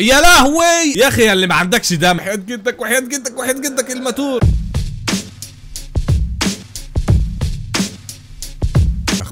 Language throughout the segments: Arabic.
يا لهوي يا اخي اللي ما عندكش دم حياة جدك وحياة جدك وحياة جدك الماتور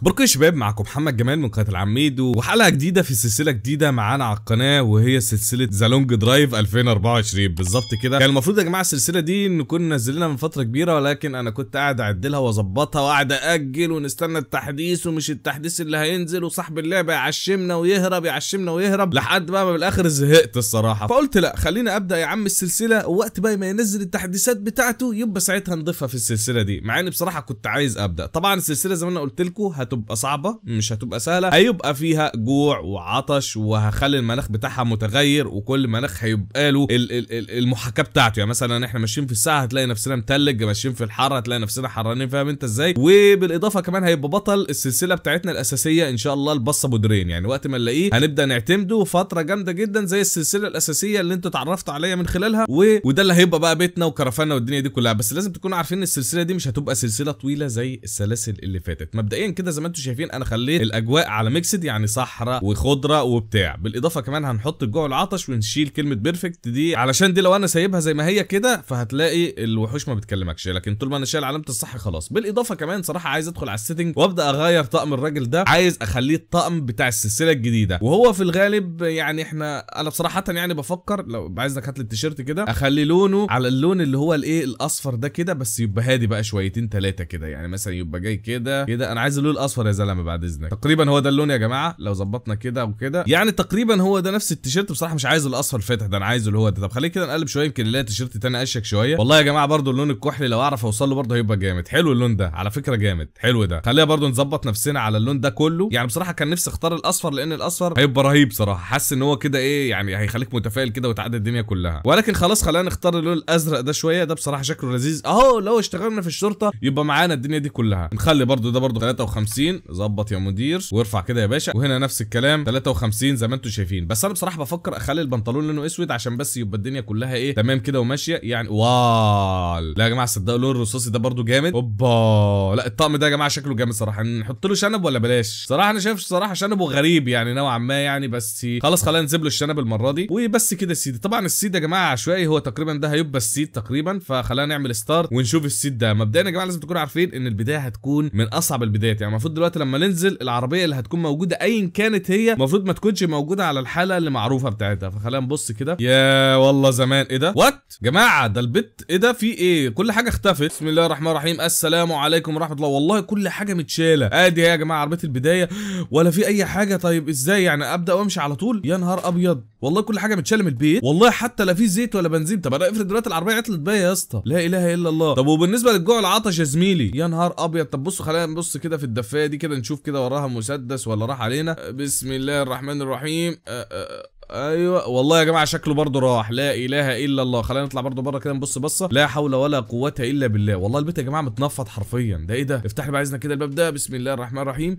بركو يا شباب معاكم محمد جمال من قناه العميد وحلقه جديده في سلسله جديده معانا على القناه وهي سلسله ذا لونج درايف 2024 بالظبط كده كان المفروض يا جماعه السلسله دي ان كنا نزلنا من فتره كبيره ولكن انا كنت قاعد اعدلها واظبطها وقاعد اجل ونستنى التحديث ومش التحديث اللي هينزل وصاحب اللعبه يعشمنا ويهرب يعشمنا ويهرب لحد بقى ما بالاخر زهقت الصراحه فقلت لا خلينا ابدا يا عم السلسله وقت بقى ما ينزل التحديثات بتاعته يبقى ساعتها نضيفها في السلسله دي مع ان بصراحه كنت عايز ابدا طبعا السلسله زي ما انا قلت لكم هتبقى صعبه مش هتبقى سهله هيبقى فيها جوع وعطش وهخلي المناخ بتاعها متغير وكل مناخ هيبقى له المحاكاه بتاعته يعني مثلا احنا ماشيين في الساعه هتلاقي نفسنا متلج ماشيين في الحر هتلاقي نفسنا حرانين فاهم انت ازاي وبالاضافه كمان هيبقى بطل السلسله بتاعتنا الاساسيه ان شاء الله البصه بودرين يعني وقت ما نلاقيه هنبدا نعتمده فتره جامده جدا زي السلسله الاساسيه اللي انتوا اتعرفتوا عليا من خلالها و... وده اللي هيبقى بقى بيتنا وكرفانا والدنيا دي كلها بس لازم تكونوا عارفين السلسله دي مش هتبقى سلسله طويله زي السلاسل اللي فاتت مبدئيا كده ما ما انتم شايفين انا خليت الاجواء على ميكسد يعني صحراء وخضره وبتاع بالاضافه كمان هنحط الجوع والعطش ونشيل كلمه بيرفكت دي علشان دي لو انا سايبها زي ما هي كده فهتلاقي الوحوش ما بتكلمكش لكن طول ما انا شايل علامه الصح خلاص بالاضافه كمان صراحه عايز ادخل على السيتنج وابدا اغير طقم الراجل ده عايز اخليه الطقم بتاع السلسله الجديده وهو في الغالب يعني احنا انا بصراحه يعني بفكر لو عايزك هات لي التيشيرت كده اخلي لونه على اللون اللي هو الايه الاصفر ده كده بس يبقى هادي بقى شويتين ثلاثه كده يعني مثلا يبقى جاي كده كده انا عايز اللون اصفر يا زلمه بعد اذنك تقريبا هو ده اللون يا جماعه لو ظبطنا كده وكده يعني تقريبا هو ده نفس التيشيرت بصراحه مش عايز الاصفر فاتح ده انا عايزه اللي هو ده طب خليه كده نقلب شويه يمكن نلاقي تيشيرت تاني اشيك شويه والله يا جماعه برده اللون الكحلي لو اعرف اوصل له برده هيبقى جامد حلو اللون ده على فكره جامد حلو ده خلينا برده نظبط نفسنا على اللون ده كله يعني بصراحه كان نفسي اختار الاصفر لان الاصفر هيبقى رهيب صراحه حاسس ان هو كده ايه يعني هيخليك متفائل كده وتعدي الدنيا كلها ولكن خلاص خلينا نختار اللون الازرق ده شويه ده بصراحه شكله لذيذ اهو لو اشتغلنا في الشرطه يبقى معانا الدنيا دي كلها نخلي برده ده برده 53 53 ظبط يا مدير وارفع كده يا باشا وهنا نفس الكلام 53 زي ما انتم شايفين بس انا بصراحه بفكر اخلي البنطلون لونه اسود عشان بس يبقى الدنيا كلها ايه تمام كده وماشيه يعني واال لا يا جماعه صدقوا اللون الرصاصي ده برده جامد اوبا لا الطقم ده يا جماعه شكله جامد صراحه نحط له شنب ولا بلاش صراحه انا شايف صراحه شنبه غريب يعني نوعا ما يعني بس خلاص خلينا نسيب له الشنب المره دي وبس كده سيدي طبعا السيد يا جماعه عشوائي هو تقريبا ده هيبقى السيد تقريبا فخلينا نعمل ستارت ونشوف السيد ده مبدئيا يا جماعه لازم تكونوا عارفين ان البدايه هتكون من اصعب البدايات يعني المفروض دلوقتي لما ننزل العربيه اللي هتكون موجوده ايا كانت هي المفروض ما تكونش موجوده على الحاله اللي معروفه بتاعتها فخلينا نبص كده يا والله زمان ايه ده وات جماعه ده البيت ايه ده في ايه كل حاجه اختفت بسم الله الرحمن الرحيم السلام عليكم ورحمه الله والله كل حاجه متشاله ادي يا جماعه عربيه البدايه ولا في اي حاجه طيب ازاي يعني ابدا وامشي على طول يا نهار ابيض والله كل حاجه متشاله من البيت والله حتى لا في زيت ولا بنزين طب انا افرض دلوقتي العربيه عطلت بيا يا اسطى لا اله الا الله طب وبالنسبه للجوع العطش يا زميلي يا نهار ابيض طب بصوا خلينا نبص كده في الدفايه دي كده نشوف كده وراها مسدس ولا راح علينا بسم الله الرحمن الرحيم أه أه, أه. ايوه والله يا جماعه شكله برضه راح لا اله الا الله خلينا نطلع برضه بره كده نبص بصه لا حول ولا قوه الا بالله والله البيت يا جماعه متنفض حرفيا ده ايه ده افتح لي بقى كده الباب ده بسم الله الرحمن الرحيم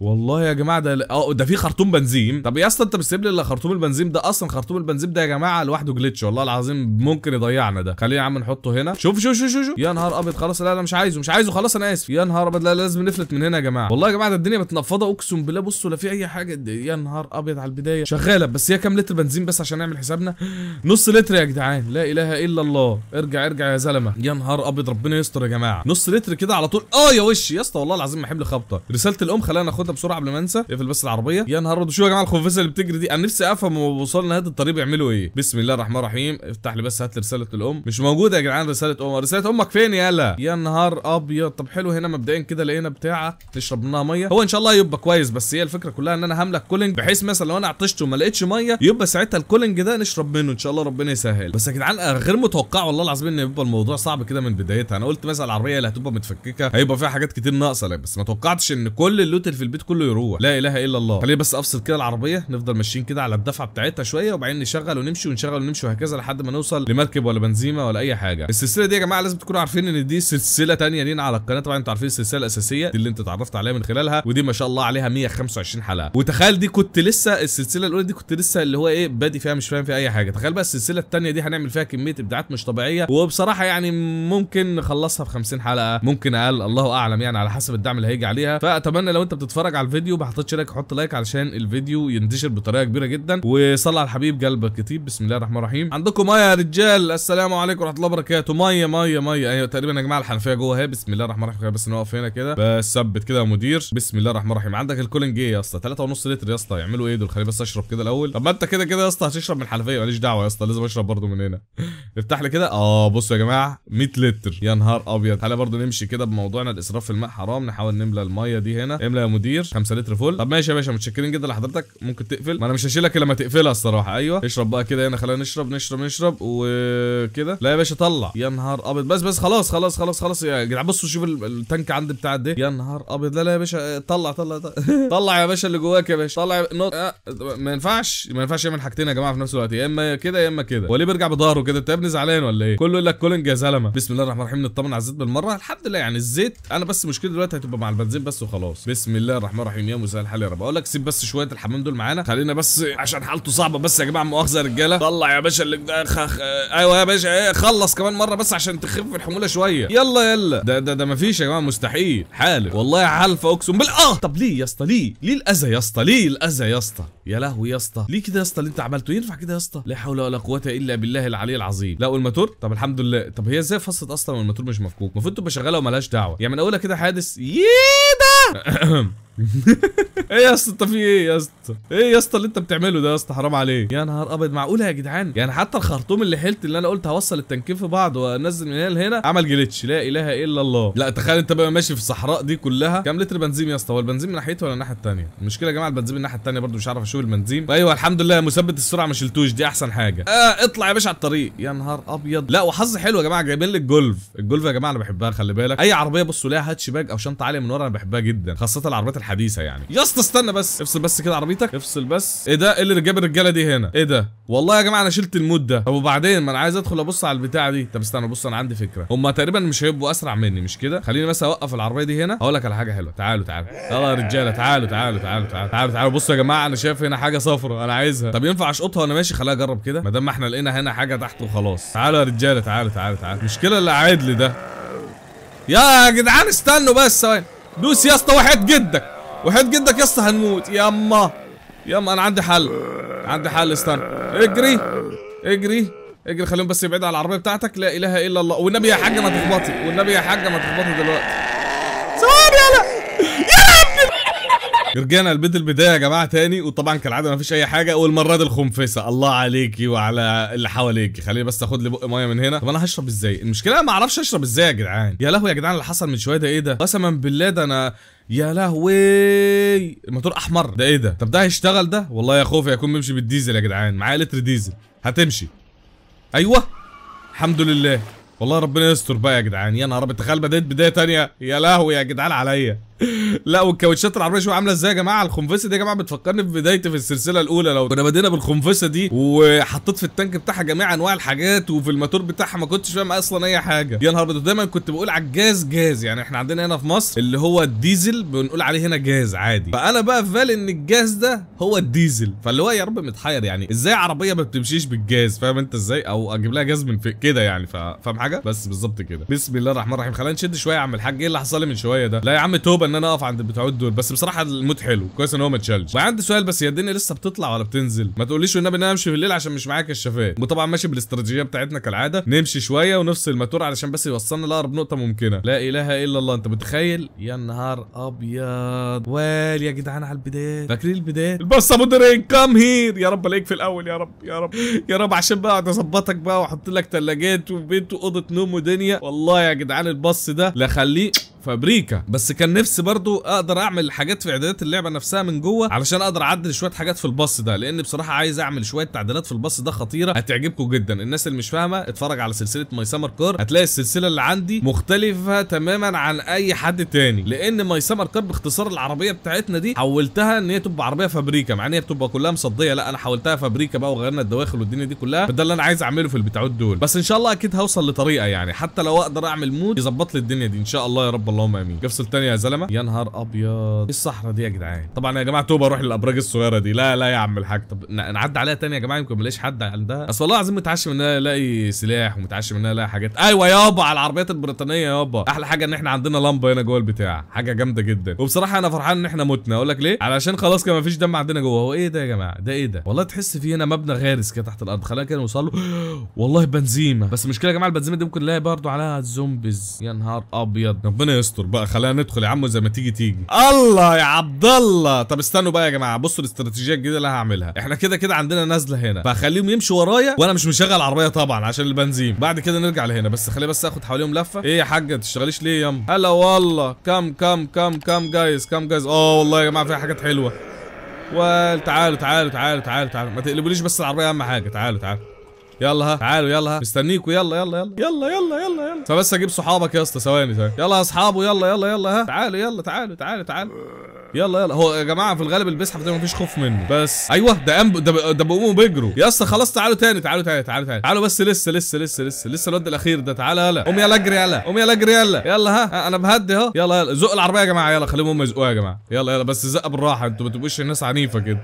والله يا جماعه ده اه ده في خرطوم بنزين طب يا اسطى انت بتسيب لي خرطوم البنزين ده اصلا خرطوم البنزين ده يا جماعه لوحده جليتش والله العظيم ممكن يضيعنا ده خلينا يا عم نحطه هنا شوف شوف شوف شوف يا نهار ابيض خلاص لا انا مش عايزه مش عايزه خلاص انا اسف يا نهار ابيض لا لازم نفلت من هنا يا جماعه والله يا جماعه ده الدنيا متنفضه اقسم بالله بصوا لا في اي حاجه يا نهار ابيض على البدايه شغاله بس هي كام لتر بنزين بس عشان نعمل حسابنا نص لتر يا جدعان لا اله الا الله ارجع ارجع يا زلمه يا نهار ابيض ربنا يستر يا جماعه نص لتر كده على طول اه يا وش يا اسطى والله العظيم ما حمل خبطه رساله الام خلينا ناخدها بسرعه قبل ما انسى اقفل بس العربيه يا نهار ابيض شوف يا جماعه الخنفسه اللي بتجري دي انا نفسي افهم هو وصلنا هذا الطريق بيعملوا ايه بسم الله الرحمن الرحيم افتح لي بس هات لي رساله الام مش موجوده يا جدعان رساله ام رساله امك فين يالا يا نهار ابيض طب حلو هنا مبدئيا كده لقينا بتاعه نشرب منها ميه هو ان شاء الله يبقى كويس بس هي الفكره كلها ان انا هملك كولينج بحيث مثلا لو انا عطشت وما لقيتش ميه الميه يبقى ساعتها الكولنج ده نشرب منه ان شاء الله ربنا يسهل بس يا جدعان آه، غير متوقع والله العظيم ان يبقى الموضوع صعب كده من بدايتها انا قلت مثلا العربيه اللي هتبقى متفككه هيبقى فيها حاجات كتير ناقصه بس ما توقعتش ان كل اللوت اللي في البيت كله يروح لا اله الا الله خليني بس افصل كده العربيه نفضل ماشيين كده على الدفعه بتاعتها شويه وبعدين نشغل ونمشي ونشغل ونمشي وهكذا لحد ما نوصل لمركب ولا بنزيمه ولا اي حاجه السلسله دي يا جماعه لازم تكونوا عارفين ان دي سلسله ثانيه لينا على القناه طبعا انتوا عارفين السلسله الاساسيه دي اللي انت اتعرفت عليها من خلالها ودي ما شاء الله عليها 125 حلقه وتخيل دي كنت لسه السلسله الاولى دي كنت لسه لسه اللي هو ايه بادي فيها مش فاهم فيها اي حاجه تخيل بقى السلسله الثانيه دي هنعمل فيها كميه ابداعات مش طبيعيه وبصراحه يعني ممكن نخلصها في 50 حلقه ممكن اقل الله اعلم يعني على حسب الدعم اللي هيجي عليها فاتمنى لو انت بتتفرج على الفيديو ما حطيتش لايك حط لايك علشان الفيديو ينتشر بطريقه كبيره جدا وصلى على الحبيب قلبك كتير بسم الله الرحمن الرحيم عندكم ميه يا رجال السلام عليكم ورحمه الله وبركاته ميه ميه ميه ايوه تقريبا يا جماعه الحنفيه جوه اهي بسم الله الرحمن الرحيم بس نوقف هنا كده بس ثبت كده يا مدير بسم الله الرحمن الرحيم عندك الكولنج ايه يا اسطى 3.5 لتر يا اسطى يعملوا ايه دول خليني بس اشرب كده الاول طب ما انت كده كده يا اسطى هتشرب من الحنفيه ماليش دعوه يا اسطى لازم اشرب برضو من هنا افتح لي كده اه بصوا يا جماعه 100 لتر يا نهار ابيض تعالى برضو نمشي كده بموضوعنا الاسراف في الماء حرام نحاول نملى الميه دي هنا املى يا مدير 5 لتر فل طب ماشي يا باشا متشكرين جدا لحضرتك ممكن تقفل ما انا مش هشيلك الا ما تقفلها الصراحه ايوه اشرب بقى كده هنا خلينا نشرب نشرب نشرب وكده لا يا باشا طلع يا نهار ابيض بس بس خلاص خلاص خلاص خلاص يا جدعان بصوا شوف التانك عندي بتاع ده يا نهار ابيض لا لا يا باشا طلع طلع طلع, طلع يا باشا اللي جواك يا باشا طلع نط... آه، ما ينفعش ما ينفعش يعمل حاجتين يا جماعه في نفس الوقت يا اما كده يا اما كده هو ليه بيرجع بظهره كده انت يا ابني زعلان ولا ايه كله يقول لك كولينج يا زلمه بسم الله الرحمن الرحيم نطمن على الزيت بالمره الحمد لله يعني الزيت انا بس مشكلتي دلوقتي هتبقى مع البنزين بس وخلاص بسم الله الرحمن الرحيم يا مساء الحال يا رب اقول لك سيب بس شويه الحمام دول معانا خلينا بس عشان حالته صعبه بس يا جماعه مؤاخذه يا رجاله طلع يا باشا اللي ده ايوه يا باشا ايه خلص كمان مره بس عشان تخف الحموله شويه يلا يلا ده ده ده مفيش يا جماعه مستحيل حالف والله حالف اقسم بالله آه، طب ليه يا اسطى ليه ليه الاذى يا اسطى ليه الاذى يا اسطى يا لهوي يا اسطى ليه ايه كده يا اسطى اللي انت عملته ينفع كده يا اسطى لا حول ولا قوه الا بالله العلي العظيم لا والماتور طب الحمد لله طب هي ازاي فصلت اصلا والماتور مش مفكوك المفروض تبقى شغاله وملهاش دعوه يعني من اولها كده حادث ييه ده ايه يا اسطى انت في ايه يا اسطى ايه يا اسطى اللي انت بتعمله ده يا اسطى حرام عليك يا نهار ابيض معقوله يا جدعان يعني حتى الخرطوم اللي حلت اللي انا قلت هوصل التنكين في بعض وانزل من هنا لهنا عمل جليتش لا اله الا الله لا تخيل انت بقى ماشي في الصحراء دي كلها كام لتر بنزين يا اسطى هو البنزين من ناحيته ولا الناحيه الثانيه المشكله يا جماعه البنزين من الناحيه الثانيه برضو مش عارف اشوف البنزين ايوه الحمد لله مثبت السرعه ما شلتوش دي احسن حاجه آه اطلع يا باشا على الطريق يا نهار ابيض لا وحظ حلو يا جماعه جايبين لك جولف، الجولف يا جماعه انا بحبها خلي بالك اي عربيه بصوا ليها هاتش باج او شنطه عاليه من ورا انا بحبها جدا خاصه العربيات حديثه يعني يا اسطى استنى بس افصل بس كده عربيتك افصل بس ايه ده ايه اللي جاب الرجاله دي هنا ايه ده والله يا جماعه انا شلت المود ده طب وبعدين ما انا عايز ادخل ابص على البتاعه دي طب استنى بص انا عندي فكره هم تقريبا مش هيبقوا اسرع مني مش كده خليني بس اوقف العربيه دي هنا هقول لك على حاجه حلوه تعالوا تعالوا يلا يا رجاله تعالوا تعالوا تعالوا تعالوا تعالوا تعالوا بصوا يا جماعه انا شايف هنا حاجه صفرة انا عايزها طب ينفع اشقطها وانا ماشي خليها اجرب كده ما دام احنا لقينا هنا حاجه تحت وخلاص تعالوا يا رجاله تعالوا تعالوا تعالوا مشكله اللي عادل ده يا جدعان استنوا بس ثواني دوس يا اسطى واحد جدك وحد قدك يا اسطى هنموت يما يما انا عندي حل عندي حل استنى اجري اجري اجري خليهم بس يبعدوا على العربيه بتاعتك لا اله الا الله والنبي يا حاجه ما تخبطي والنبي يا حاجه ما تخبطي دلوقتي ثواني يلا رجعنا لبيت البدايه يا جماعه تاني وطبعا كالعاده ما فيش اي حاجه والمره دي الخنفسه الله عليكي وعلى اللي حواليكي خليني بس اخد لي بق ميه من هنا طب انا هشرب ازاي المشكله ما اعرفش اشرب ازاي يا جدعان يا لهوي يا جدعان اللي حصل من شويه ده ايه ده قسما بالله ده انا يا لهوي الموتور احمر ده ايه ده طب ده هيشتغل ده والله يا خوفي هيكون بيمشي بالديزل يا جدعان معايا لتر ديزل هتمشي ايوه الحمد لله والله ربنا يستر بقى يا جدعان يا نهار ابيض تخيل بدات بدايه تانية يا لهوي يا جدعان عليا لا والكاوتشات العربيه شو عامله ازاي يا جماعه الخنفسه دي يا جماعه بتفكرني ببدايتي في السلسله الاولى لو كنا بدينا بالخنفسه دي وحطيت في التانك بتاعها جميع انواع الحاجات وفي الماتور بتاعها ما كنتش فاهم اصلا اي حاجه يا نهار ابيض دايما كنت بقول على الجاز جاز يعني احنا عندنا هنا في مصر اللي هو الديزل بنقول عليه هنا جاز عادي فانا بقى في بالي ان الجاز ده هو الديزل فاللي هو يا رب متحير يعني ازاي عربيه ما بتمشيش بالجاز فاهم انت ازاي او اجيب لها جاز من كده يعني فاهم حاجه بس بالظبط كده بسم الله الرحمن الرحيم خلينا نشد شويه يا عم الحاج ايه اللي حصل لي من شويه ده لا يا عم توبه ان انا اقف عند بتوع دول بس بصراحه الموت حلو كويس ان هو ما اتشالش سؤال بس هي الدنيا لسه بتطلع ولا بتنزل ما تقوليش والنبي ان انا امشي في الليل عشان مش معايا كشافات وطبعا ماشي بالاستراتيجيه بتاعتنا كالعاده نمشي شويه ونفصل الماتور علشان بس يوصلنا لاقرب نقطه ممكنه لا اله الا الله انت متخيل يا نهار ابيض وال يا جدعان على البدايات فاكرين البدايات البص ابو درين كام هير يا رب الاقيك في الاول يا رب يا رب يا رب عشان بقى اقعد اظبطك بقى واحط لك ثلاجات وبيت واوضه نوم ودنيا والله يا جدعان البص ده لا خليه في امريكا بس كان نفسي برضو اقدر اعمل حاجات في اعدادات اللعبه نفسها من جوه علشان اقدر اعدل شويه حاجات في الباص ده لان بصراحه عايز اعمل شويه تعديلات في الباص ده خطيره هتعجبكم جدا الناس اللي مش فاهمه اتفرج على سلسله ماي سمر كار هتلاقي السلسله اللي عندي مختلفه تماما عن اي حد تاني لان ماي سمر كار باختصار العربيه بتاعتنا دي حولتها ان هي تبقى عربيه فابريكا مع ان هي بتبقى كلها مصديه لا انا حولتها فابريكا بقى وغيرنا الدواخل والدنيا دي كلها فده اللي انا عايز اعمله في البتاعات دول بس ان شاء الله اكيد هوصل لطريقه يعني حتى لو اقدر اعمل مود يظبط لي الدنيا دي ان شاء الله يا رب اللهم امين قفص تاني يا زلمه يا نهار ابيض ايه الصحراء دي يا جدعان طبعا يا جماعه توبه اروح للابراج الصغيره دي لا لا يا عم الحاج طب نعدي عليها تاني يا جماعه يمكن ما حد عندها اصل والله العظيم متعشم ان انا الاقي سلاح ومتعشم ان انا الاقي حاجات ايوه يابا على العربيات البريطانيه يابا احلى حاجه ان احنا عندنا لمبه هنا جوه البتاع حاجه جامده جدا وبصراحه انا فرحان ان احنا متنا اقول لك ليه علشان خلاص كان مفيش دم عندنا جوه هو ايه ده يا جماعه ده ايه ده والله تحس في هنا مبنى غارس كده تحت الارض خلينا كده نوصل له والله بنزيمه بس المشكله يا جماعه البنزيمه دي ممكن نلاقي برضه عليها زومبيز يا نهار ابيض ربنا يستر بقى خلينا ندخل يا عمو زي ما تيجي تيجي الله يا عبد الله طب استنوا بقى يا جماعه بصوا الاستراتيجيه الجديده اللي هعملها احنا كده كده عندنا نازله هنا فخليهم يمشوا ورايا وانا مش مشغل العربيه طبعا عشان البنزين بعد كده نرجع لهنا بس خليه بس اخد حواليهم لفه ايه يا حاجه تشتغليش ليه ياما هلا والله كم كم كم كم جايز كم جايز اه والله يا جماعه فيها حاجات حلوه وتعالوا تعالوا تعالوا تعالوا تعالوا ما تقلبوليش بس العربيه اهم حاجه تعالوا تعالوا يلا ها تعالوا يلا ها مستنيكوا يلا يلا يلا يلا يلا يلا يلا فبس اجيب صحابك يا اسطى ثواني ثواني يلا يا اصحابه يلا يلا يلا ها تعالوا يلا تعالوا تعالوا تعالوا يلا يلا هو يا جماعه في الغالب اللي بيسحب ده مفيش خوف منه بس ايوه ده قام ده ده بيقوموا بيجروا يا اسطى خلاص تعالوا تاني تعالوا تاني تعالوا تاني تعالوا بس لسه لسه لسه لسه لسه الواد الاخير ده تعالى يلا قوم يلا اجري يلا قوم يلا اجري يلا يلا ها انا بهدي اهو يلا يلا زق العربيه يا جماعه يلا خليهم هم يزقوها يا جماعه يلا يلا بس زق بالراحه انتوا ما تبقوش الناس عنيفه كده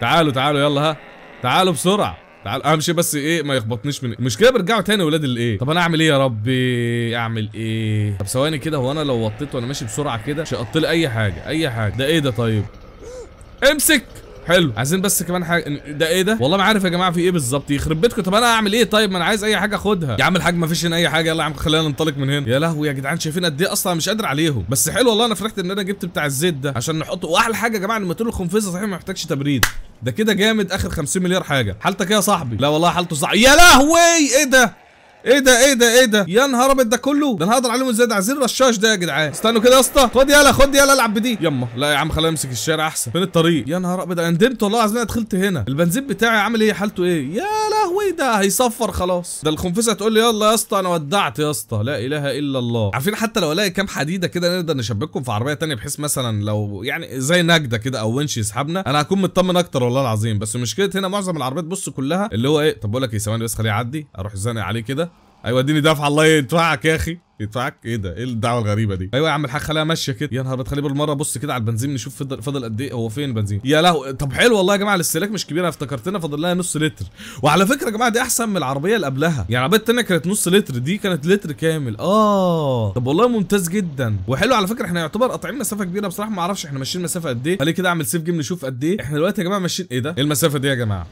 تعالوا تعالوا يلا ها تعالوا بسرعه تعال اهم شيء بس ايه ما يخبطنيش من المشكله بيرجعوا تاني ولاد الايه طب انا اعمل ايه يا ربي اعمل ايه طب ثواني كده هو انا لو وطيت وانا ماشي بسرعه كده مش هيقط لي اي حاجه اي حاجه ده ايه ده طيب امسك حلو عايزين بس كمان حاجه ده ايه ده والله ما عارف يا جماعه في ايه بالظبط يخرب بيتكم طب انا اعمل ايه طيب ما انا عايز اي حاجه اخدها يا عم الحاج ما فيش هنا اي حاجه يلا يا عم خلينا ننطلق من هنا يا لهوي يا جدعان شايفين قد ايه اصلا مش قادر عليهم بس حلو والله انا فرحت ان انا جبت بتاع الزيت ده عشان نحطه واحلى حاجه يا جماعه ان الماتيريال الخنفسه صحيح ما محتاجش تبريد ده كده جامد اخر 50 مليار حاجه حالتك ايه يا صاحبي لا والله حالته صح يا لهوي ايه ده ايه ده ايه ده ايه ده يا نهار ابيض ده كله ده انا هقدر عليهم ازاي ده عايزين رشاش ده يا جدعان استنوا كده يا اسطى خد يلا خد يلا العب بدي يما لا يا عم خلينا امسك الشارع احسن فين الطريق يا نهار ابيض انا ندمت والله العظيم انا دخلت هنا البنزين بتاعي عامل ايه حالته ايه يا لهوي ده هيصفر خلاص ده الخنفسه تقول لي يلا يا اسطى انا ودعت يا اسطى لا اله الا الله عارفين حتى لو الاقي كام حديده كده نقدر نشبككم في عربيه ثانيه بحيث مثلا لو يعني زي نجده كده او ونش يسحبنا انا هكون مطمن اكتر والله العظيم بس مشكله هنا معظم العربيات بص كلها اللي هو ايه طب بقول لك ايه ثواني بس خليه يعدي اروح زانق عليه كده هيوديني أيوة، دفعه الله يدفعك يا اخي يدفعك ايه ده ايه الدعوه الغريبه دي ايوه يا عم الحاج خليها ماشيه كده يا نهار بتخليه بالمره بص كده على البنزين نشوف فضل فضل قد ايه هو فين البنزين يا له طب حلو والله يا جماعه الاستهلاك مش كبير انا افتكرتنا فاضل لها نص لتر وعلى فكره يا جماعه دي احسن من العربيه اللي قبلها يعني العربيه الثانيه كانت نص لتر دي كانت لتر كامل اه طب والله ممتاز جدا وحلو على فكره احنا يعتبر قاطعين مسافه كبيره بصراحه ما اعرفش احنا ماشيين مسافه قد ايه خليه كده اعمل سيف جيم نشوف قد ايه احنا دلوقتي يا جماعه ماشيين ايه ده ايه المسافه دي يا جماعه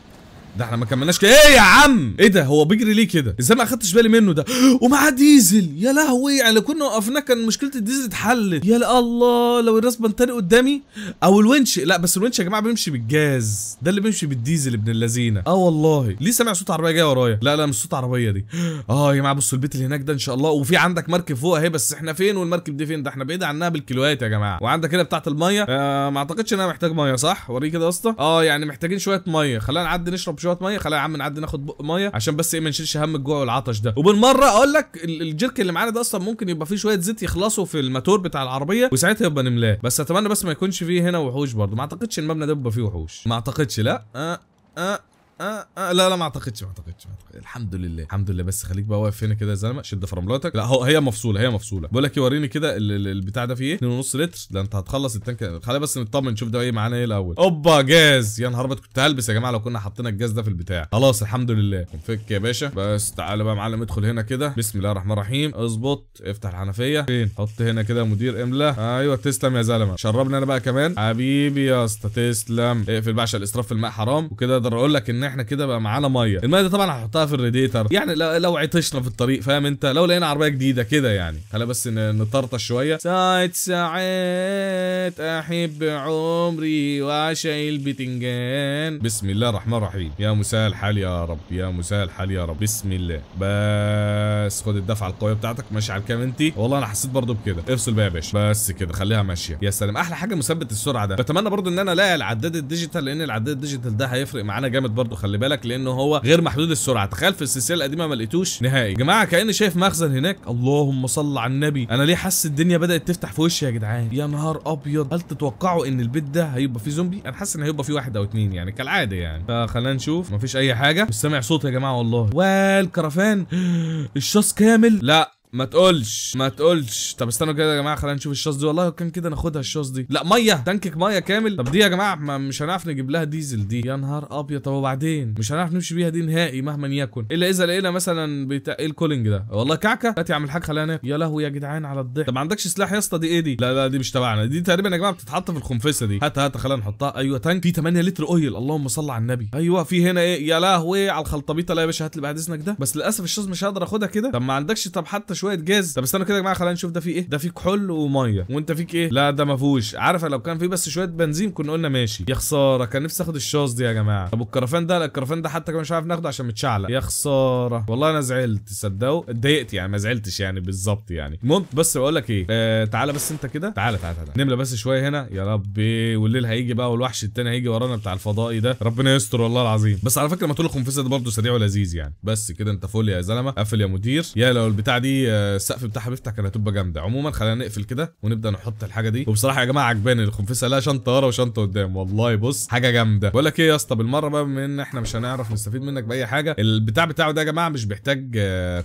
ده احنا ما كملناش كده ايه يا عم ايه ده هو بيجري ليه كده ازاي ما اخدتش بالي منه ده ومعاه ديزل يا لهوي يعني لو كنا وقفناه كان مشكله الديزل اتحلت يا الله لو الراس بنطلق قدامي او الونش لا بس الونش يا جماعه بيمشي بالجاز ده اللي بيمشي بالديزل ابن اللذينه اه والله ليه سامع صوت عربيه جايه ورايا لا لا مش صوت عربيه دي اه يا جماعه بصوا البيت اللي هناك ده ان شاء الله وفي عندك مركب فوق اهي بس احنا فين والمركب دي فين ده احنا بعيد عنها بالكيلوات يا جماعه وعندك هنا بتاعه الميه آه ما اعتقدش ان انا محتاج ميه صح وريه كده يا اسطى اه يعني محتاجين شويه ميه خلينا نعدي نشرب شويه ميه خلينا يا عم نعدي ناخد بق ميه عشان بس ايه ما نشيلش هم الجوع والعطش ده وبالمره اقول لك الجيرك اللي معانا ده اصلا ممكن يبقى فيه شويه زيت يخلصوا في الماتور بتاع العربيه وساعتها يبقى نملاه بس اتمنى بس ما يكونش فيه هنا وحوش برضه ما اعتقدش المبنى ده يبقى فيه وحوش ما اعتقدش لا أه أه أه أه لا لا ما اعتقدش ما اعتقدش ما أعتقدش. الحمد لله الحمد لله بس خليك بقى واقف هنا كده يا زلمه شد فرملاتك لا هو هي مفصوله هي مفصوله بقول لك إيه، وريني كده البتاع ده فيه ايه 2.5 لتر ده انت هتخلص التانك خلينا بس نطمن نشوف ده ايه معانا ايه الاول اوبا جاز يا نهار ابيض كنت هلبس يا جماعه لو كنا حطينا الجاز ده في البتاع خلاص الحمد لله نفك يا باشا بس تعالى بقى يا معلم ادخل هنا كده بسم الله الرحمن الرحيم اظبط افتح الحنفيه فين حط هنا كده مدير املا ايوه تسلم يا زلمه شربنا انا بقى كمان حبيبي يا اسطى تسلم اقفل بقى عشان الاسراف في الماء حرام وكده اقدر اقول لك ان احنا كده بقى معانا ميه الميه دي طبعا هحطها في الريديتر يعني لو عطشنا في الطريق فاهم انت لو لقينا عربيه جديده كده يعني خلينا بس نطرطش شويه سايت ساعات احب عمري واشيل بتنجان بسم الله الرحمن الرحيم يا مساء الحال يا رب يا مساء الحال يا رب بسم الله بس خد الدفعه القويه بتاعتك ماشي على الكام انت والله انا حسيت برضو بكده افصل بقى يا باشا بس كده خليها ماشيه يا سلام احلى حاجه مثبت السرعه ده بتمنى برضو ان انا الاقي العداد الديجيتال لان العداد الديجيتال ده هيفرق معانا جامد برضو خلي بالك لانه هو غير محدود السرعه خلف السلسله القديمه ما لقيتوش نهائي يا جماعه كاني شايف مخزن هناك اللهم صل على النبي انا ليه حاسس الدنيا بدات تفتح في وشي يا جدعان يا نهار ابيض هل تتوقعوا ان البيت ده هيبقى فيه زومبي انا حاسس ان هيبقى فيه واحد او اتنين يعني كالعاده يعني فخلينا نشوف مفيش اي حاجه مش سامع صوت يا جماعه والله والكرفان الشاص كامل لا ما تقولش ما تقولش طب استنوا كده يا جماعه خلينا نشوف الشاص دي والله كان كده ناخدها الشاص دي لا ميه تنكك ميه كامل طب دي يا جماعه ما مش هنعرف نجيب لها ديزل دي يا نهار ابيض طب وبعدين مش هنعرف نمشي بيها دي نهائي مهما يكن الا اذا لقينا مثلا بتاع ايه الكولينج ده والله كعكه هات يا عم الحاج خلينا يا لهوي يا جدعان على الضحك طب ما عندكش سلاح يا اسطى دي ايه دي لا لا دي مش تبعنا دي تقريبا يا جماعه بتتحط في الخنفسه دي هات هات خلينا نحطها ايوه تانك في 8 لتر اويل اللهم صل على النبي ايوه في هنا ايه يا لهوي على الخلطبيطه لا يا باشا هات لي بعد اذنك ده بس للاسف الشاص مش هقدر اخدها كده طب ما عندكش طب حتى شويه جاز طب استنى كده يا جماعه خلينا نشوف ده فيه ايه ده فيه كحول وميه وانت فيك ايه لا ده ما فيهوش عارفه لو كان فيه بس شويه بنزين كنا قلنا ماشي يا خساره كان نفسي اخد الشاص دي يا جماعه طب والكرفان ده لا الكرفان ده حتى كمان مش عارف ناخده عشان متشعلق يا خساره والله انا زعلت صدقوا اتضايقت يعني ما زعلتش يعني بالظبط يعني المهم بس بقول لك ايه آه تعالى بس انت كده تعالى تعالى تعالى نملى بس شويه هنا يا ربي والليل هيجي بقى والوحش التاني هيجي ورانا بتاع الفضائي ده ربنا يستر والله العظيم بس على فكره ما تقول الخنفسه ده برضه سريع ولذيذ يعني بس كده انت فول يا زلمه قفل يا مدير يا لو البتاع دي السقف بتاعها بيفتح كانت هتبقى جامده عموما خلينا نقفل كده ونبدا نحط الحاجه دي وبصراحه يا جماعه عجباني الخنفسه لها شنطه ورا وشنطه قدام والله بص حاجه جامده بقول لك ايه يا اسطى بالمره بقى بما ان احنا مش هنعرف نستفيد منك باي حاجه البتاع بتاعه ده يا جماعه مش بيحتاج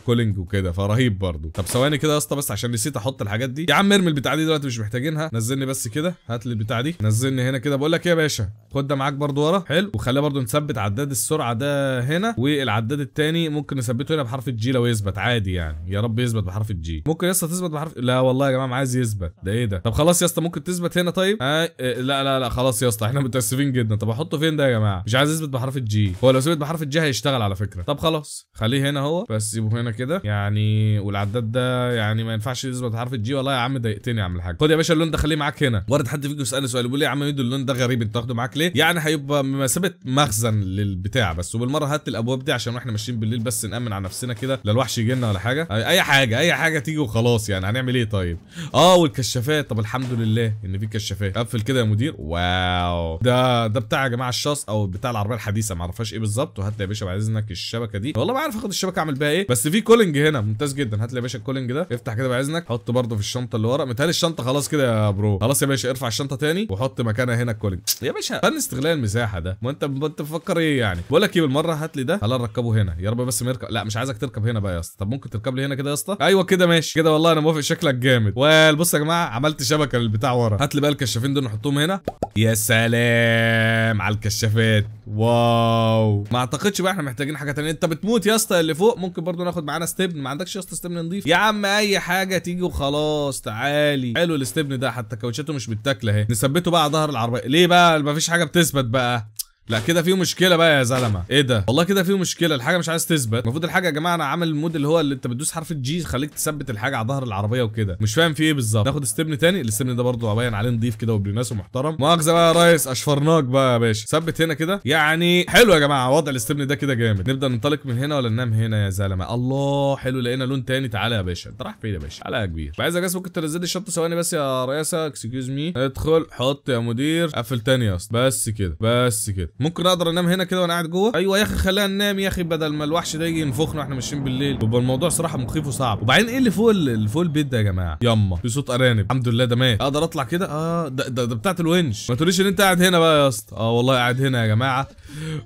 كولينج آه، وكده فرهيب برضو طب ثواني كده يا اسطى بس عشان نسيت احط الحاجات دي يا عم ارمي البتاع دي دلوقتي مش محتاجينها نزلني بس كده هات لي البتاع دي نزلني هنا كده بقول لك ايه يا باشا خد ده معاك برده ورا حلو وخليه برده نثبت عداد السرعه ده هنا والعداد الثاني ممكن نثبته هنا بحرف الجي لو يثبت عادي يعني يا رب يثبت بحرف الجي ممكن يا اسطى تثبت بحرف لا والله يا جماعه عايز يثبت ده ايه ده طب خلاص يا اسطى ممكن تثبت هنا طيب آه, آه، لا لا لا خلاص يا اسطى احنا متاسفين جدا طب احطه فين ده يا جماعه مش عايز يثبت بحرف الجي هو لو ثبت بحرف الجي هيشتغل على فكره طب خلاص خليه هنا هو بس سيبه هنا كده يعني والعداد ده يعني ما ينفعش يثبت بحرف الجي والله يا عم ضايقتني يا عم الحاج خد يا باشا اللون ده خليه معاك هنا برضه حد فيكم سالني سؤال بيقول لي يا عم ميدو اللون ده غريب انت تاخده معاك شكله يعني هيبقى بمثابه مخزن للبتاع بس وبالمره هات الابواب دي عشان واحنا ماشيين بالليل بس نامن على نفسنا كده لا الوحش يجي لنا ولا حاجه اي حاجه اي حاجه تيجي وخلاص يعني هنعمل ايه طيب اه والكشافات طب الحمد لله ان في كشافات اقفل كده يا مدير واو ده ده بتاع يا جماعه الشاص او بتاع العربيه الحديثه ما اعرفهاش ايه بالظبط وهات لي يا باشا بعد اذنك الشبكه دي والله ما عارف اخد الشبكه اعمل بيها ايه بس في كولنج هنا ممتاز جدا هات لي يا باشا الكولنج ده افتح كده بعد اذنك حط برده في الشنطه اللي ورا متهيألي الشنطه خلاص كده يا برو خلاص يا باشا ارفع الشنطه تاني وحط مكانها هنا الكولنج يا باشا فن استغلال المساحه ده ما انت بتفكر ايه يعني بقول لك ايه بالمره هات لي ده خلينا نركبه هنا يا رب بس ما يركب لا مش عايزك تركب هنا بقى يا اسطى طب ممكن تركب لي هنا كده يا اسطى ايوه كده ماشي كده والله انا موافق شكلك جامد والبص يا جماعه عملت شبكه للبتاع ورا هات لي بقى الكشافين دول نحطهم هنا يا سلام على الكشافات واو ما اعتقدش بقى احنا محتاجين حاجه ثانيه انت بتموت يا اسطى اللي فوق ممكن برضو ناخد معانا ستبن ما عندكش يا اسطى ستبن نضيف يا عم اي حاجه تيجي وخلاص تعالي حلو الاستبن ده حتى كاوتشاته مش متاكله اهي نثبته بقى على ظهر العربيه ليه بقى ما فيش حاجه حاجه بتثبت بقى لا كده في مشكله بقى يا زلمه ايه ده والله كده في مشكله الحاجه مش عايز تثبت المفروض الحاجه يا جماعه انا عامل المود اللي هو اللي انت بتدوس حرف الجي خليك تثبت الحاجه على ظهر العربيه وكده مش فاهم في ايه بالظبط ناخد استبن تاني الاستبن ده برضه ابين عليه نضيف كده وبرناس ومحترم مؤاخذه بقى يا ريس اشفرناك بقى يا باشا ثبت هنا كده يعني حلو يا جماعه وضع الاستبن ده كده جامد نبدا ننطلق من هنا ولا ننام هنا يا زلمه الله حلو لقينا لون تاني تعالى يا باشا انت رايح فين يا باشا على كبير عايز يا ممكن تنزل الشنطه ثواني بس يا رئاسه اكسكيوز مي ادخل حط يا مدير قفل تاني يا اسطى بس كده بس كده ممكن اقدر انام هنا كده وانا قاعد جوه ايوه يا اخي خلينا ننام يا اخي بدل ما الوحش ده يجي ينفخنا واحنا ماشيين بالليل يبقى الموضوع صراحه مخيف وصعب وبعدين ايه اللي فوق اللي فوق البيت ده يا جماعه يما في صوت ارانب الحمد لله ده مات اقدر اطلع كده اه ده ده, ده بتاعت الونش ما تقوليش ان انت قاعد هنا بقى يا اسطى اه والله قاعد هنا يا جماعه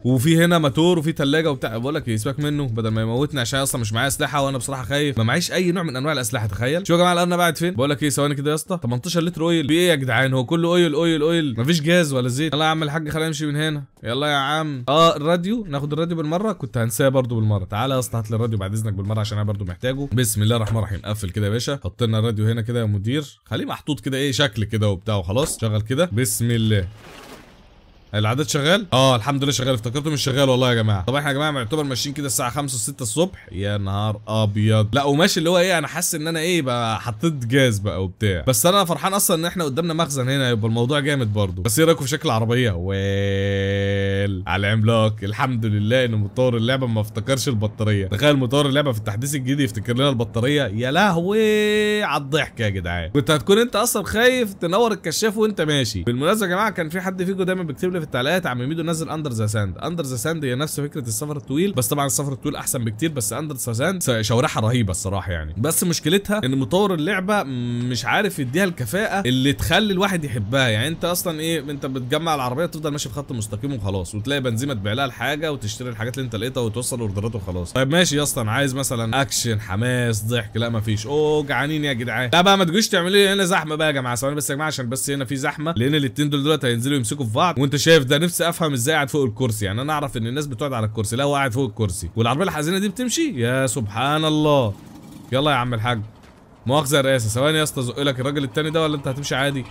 وفي هنا ماتور وفي ثلاجه وبتاع بقول لك إيه، سيبك منه بدل ما يموتني عشان اصلا مش معايا اسلحه وانا بصراحه خايف ما معيش اي نوع من انواع الاسلحه تخيل شوف يا جماعه انا قاعد فين بقول لك ايه ثواني كده يا اسطى 18 لتر اويل في ايه يا جدعان هو كله اويل اويل اويل مفيش جاز ولا زيت يلا يا عم الحاج خلينا نمشي من هنا يلا يا عم اه الراديو ناخد الراديو بالمره كنت هنساه برضو بالمره تعالى يا اسطى هات لي الراديو بعد اذنك بالمره عشان انا برضو محتاجه بسم الله الرحمن الرحيم قفل كده يا باشا حط لنا الراديو هنا كده يا مدير خليه محطوط كده ايه شكل كده وبتاع وخلاص شغل كده بسم الله العداد شغال اه الحمد لله شغال افتكرته مش شغال والله يا جماعه طب احنا يا جماعه يعتبر ماشيين كده الساعه 5 و6 الصبح يا نهار ابيض لا وماشي اللي هو ايه انا حاسس ان انا ايه بقى حطيت جاز بقى وبتاع بس انا فرحان اصلا ان احنا قدامنا مخزن هنا يبقى الموضوع جامد برضه بس ايه رايكم في شكل العربيه ويل على العملاق الحمد لله ان مطور اللعبه ما افتكرش البطاريه تخيل مطور اللعبه في التحديث الجديد يفتكر لنا البطاريه يا لهوي على الضحك يا جدعان كنت هتكون انت اصلا خايف تنور الكشاف وانت ماشي بالمناسبه يا جماعه كان في حد فيكم دايما بيكتب لي في التعليقات عم ميدو نزل اندر ذا ساند اندر ذا ساند هي نفس فكره السفر الطويل بس طبعا السفر الطويل احسن بكتير بس اندر ذا ساند شوارعها رهيبه الصراحه يعني بس مشكلتها ان مطور اللعبه مش عارف يديها الكفاءه اللي تخلي الواحد يحبها يعني انت اصلا ايه انت بتجمع العربيه تفضل ماشي في خط مستقيم وخلاص وتلاقي بنزيما تبيع لها الحاجه وتشتري الحاجات اللي انت لقيتها وتوصل اوردرات وخلاص طيب ماشي يا اسطى عايز مثلا اكشن حماس ضحك لا مفيش اوه جعانين يا جدعان لا بقى ما تجوش تعملوا لي هنا زحمه بقى يا جماعه ثواني بس يا جماعه عشان بس هنا في زحمه لان الاثنين دول دلوقتي هينزلوا يمسكوا في بعض وانت شايف شايف ده نفسي افهم ازاي قاعد فوق الكرسي يعني انا اعرف ان الناس بتقعد على الكرسي لا هو قاعد فوق الكرسي والعربيه الحزينه دي بتمشي يا سبحان الله يلا يا عم الحاج مؤاخذه يا رئاسه ثواني يا اسطى ازق لك الراجل التاني ده ولا انت هتمشي عادي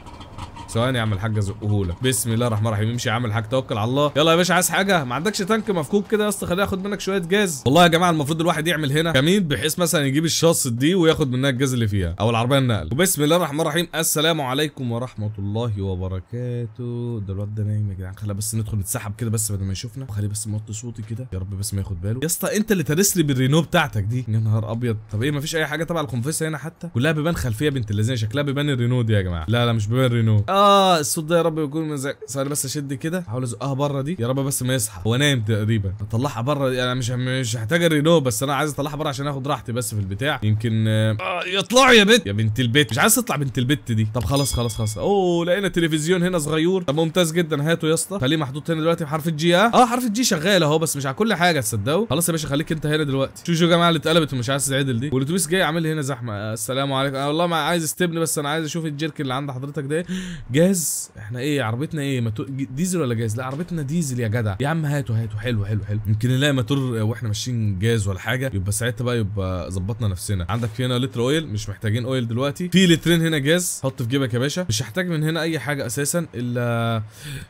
ثواني يا عم الحاج لك بسم الله الرحمن الرحيم امشي يا عم الحاج توكل على الله يلا يا باشا عايز حاجه ما عندكش تانك مفكوك كده يا اسطى خليني اخد منك شويه جاز والله يا جماعه المفروض الواحد يعمل هنا كمين بحيث مثلا يجيب الشاص دي وياخد منها الجاز اللي فيها او العربيه النقل وبسم الله الرحمن الرحيم السلام عليكم ورحمه الله وبركاته ده الواد ده نايم يا جدعان خلينا بس ندخل نتسحب كده بس بدل ما يشوفنا وخليه بس موطي صوتي كده يا رب بس ما ياخد باله يا اسطى انت اللي تارس لي بالرينو بتاعتك دي يا نهار ابيض طب ايه فيش اي حاجه تبع القنفسه هنا حتى كلها بيبان خلفيه بنت اللذينه شكلها بيبان الرينو دي يا جماعه لا لا مش بيبان رينو آه، الصوت ده يا رب يكون مزعج زق بس اشد كده احاول ازقها بره دي يا رب بس ما يصحى هو نايم تقريبا اطلعها بره دي يعني انا مش مش هحتاج الرينو بس انا عايز اطلعها بره عشان اخد راحتي بس في البتاع يمكن آه, آه، يطلعوا يا بت يا بنت البت مش عايز تطلع بنت البت دي طب خلاص خلاص خلاص اوه لقينا تلفزيون هنا صغير طب ممتاز جدا هاته يا اسطى خليه محطوط هنا دلوقتي بحرف الجي اه اه حرف الجي شغال اهو بس مش على كل حاجه تصدقوا خلاص يا باشا خليك انت هنا دلوقتي شوفوا شو يا جماعه اللي اتقلبت ومش عايز تعدل دي والاتوبيس جاي عامل هنا زحمه السلام عليكم انا والله ما عايز استبني بس انا عايز اشوف الجيرك اللي عند حضرتك ده جاز احنا ايه عربيتنا ايه ماتو... ديزل ولا جاز لا عربيتنا ديزل يا جدع يا عم هاتوا هاتوا حلو حلو حلو يمكن نلاقي ماتور واحنا ماشيين جاز ولا حاجه يبقى ساعتها بقى يبقى ظبطنا نفسنا عندك هنا لتر اويل مش محتاجين اويل دلوقتي في لترين هنا جاز حط في جيبك يا باشا مش هحتاج من هنا اي حاجه اساسا الا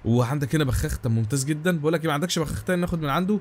وعندك هنا بخاخ طب ممتاز جدا بقول لك إيه، ما عندكش بخاخ تاني ناخد من عنده